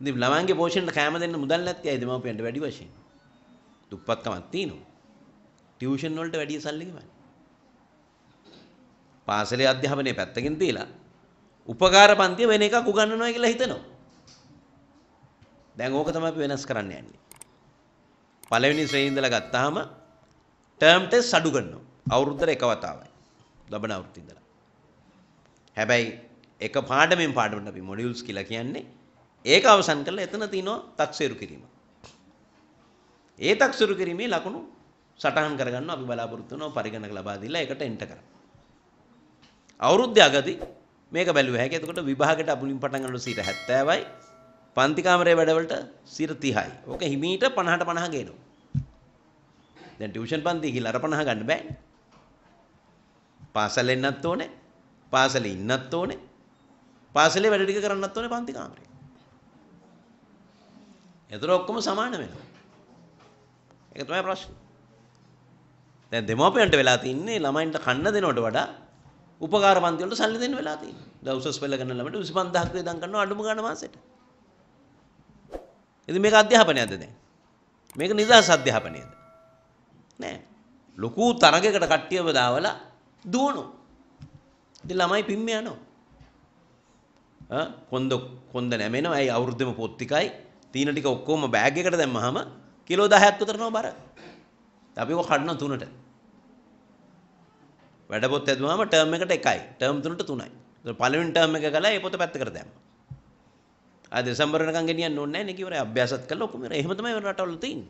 ඉතින් ළමයන්ගේ පෝෂණයට කෑම දෙන්න මුදල් නැත්තේ ඇයි දෙමව්පියන්ට වැඩි වශයෙන්. දුප්පත්කමක් තියෙනවා. ටියුෂන් වලට වැඩි සල්ලි ගෙවන්නේ. පාසලේ අධ්‍යාපනයේ පැත්තකින් තියලා උපකාර පන්තිය වෙන එකක් උගන්වනවා කියලා හිතනවා. දැන් ඕක තමයි අපි වෙනස් කරන්න යන්නේ. පළවෙනි ශ්‍රේණිය ඉඳලා ගත්තාම ටර්ම් ටෙස්ට් අඩු කරනවා. අවුරුද්දට එක වතාවයි. ලබන අවුරුද්ද ඉඳලා. හැබැයි එක පාඩමෙන් පාඩමට අපි මොඩියුල්ස් කියලා කියන්නේ ඒක අවසන් කරලා එතන තියෙනවා තක්සේරු කිරීම. ඒ තක්සේරු කිරීමේ ලකුණු සටහන් කරගන්න අපි බලාපොරොත්තු වෙනවා පරිගණක ලබා දීලා ඒකට එන්ටර් කරන්න. අවුරුද්ද අගදී මේක බැලුවා හැකි. එතකොට විභාගයට අපුලින් පටන් ගන්නකොට 70යි පන්ති කාමරේ වැඩවලට 30යි. ඕක හිමීට 50ට 50 ගේනවා. දැන් ටියුෂන් පන්ති ගිහලා අර 50 ගන්න බෑනේ. පාසල් එන්නත් ඕනේ. පාසලේ ඉන්නත් ඕනේ. පාසලේ වැඩ ටික කරන්නත් ඕනේ පන්ති කාමරේ. එතන ඔක්කොම සමාන වෙනවා. ඒක තමයි ප්‍රශ්නේ. දැන් දෙමෝපියන්ට වෙලා තින්නේ ළමයින්ට කන්න දෙනවට වඩා උපකාර පන්ති වලට සල්ලි දෙන්න වෙලා තියෙනවා. දැන් උසස් පෙළ ගන්න ළමයට 25000ක් වේදම් කරනවා අඩුම ගන්න මාසෙට. ඉතින් මේක අධ්‍යාපනයක්ද දැන්? මේක නිදහස් අධ්‍යාපනයද? නෑ. ලොකු තරගයකට කට්ටියව දාවලා දුවනවා. ඉතින් ළමයි පිම්ම යනවා. ආ කොන්ද කොන්ද නැමෙනවා. ඇයි අවුරුද්දෙම පොත් ටිකයි තීන ටික ඔක්කොම බෑග් එකට දැම්මහම කිලෝ 10ක් විතරනවා බර. අපි ඔක කඩනවා තුනට. වැඩ පොත් ඇදුවාම ටර්ම් එකට එකයි. ටර්ම් තුනට තුනයි. ඒක පළවෙනි ටර්ම් එක ගලා ඒ පොත පැත්තකට දැම්මා. ආ දෙසැම්බර් වෙනකන් ගෙනියන්න ඕනේ නැහැ නේ කිව්වරේ අභ්‍යාසත් කළා ඔක්කොම එහෙම තමයි වෙන රටවල තියෙන්නේ.